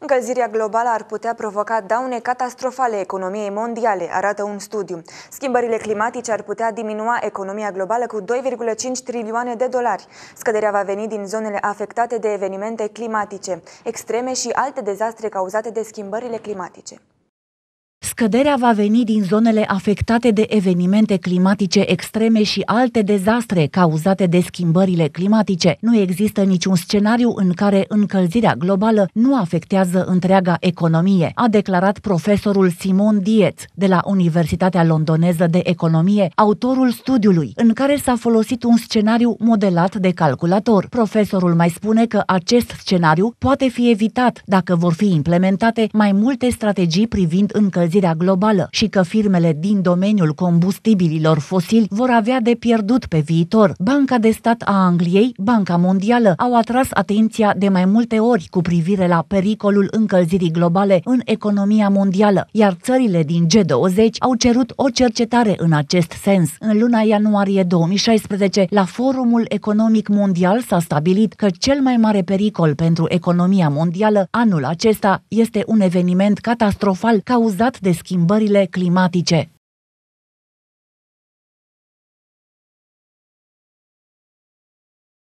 Încălzirea globală ar putea provoca daune catastrofale economiei mondiale, arată un studiu. Schimbările climatice ar putea diminua economia globală cu 2,5 trilioane de dolari. Scăderea va veni din zonele afectate de evenimente climatice, extreme și alte dezastre cauzate de schimbările climatice. Scăderea va veni din zonele afectate de evenimente climatice extreme și alte dezastre cauzate de schimbările climatice. Nu există niciun scenariu în care încălzirea globală nu afectează întreaga economie, a declarat profesorul Simon Dietz de la Universitatea Londoneză de Economie, autorul studiului, în care s-a folosit un scenariu modelat de calculator. Profesorul mai spune că acest scenariu poate fi evitat dacă vor fi implementate mai multe strategii privind încălzirea încălzirea globală și că firmele din domeniul combustibililor fosili vor avea de pierdut pe viitor. Banca de Stat a Angliei, Banca Mondială, au atras atenția de mai multe ori cu privire la pericolul încălzirii globale în economia mondială, iar țările din G20 au cerut o cercetare în acest sens. În luna ianuarie 2016, la Forumul Economic Mondial s-a stabilit că cel mai mare pericol pentru economia mondială anul acesta este un eveniment catastrofal cauzat de schimbările climatice.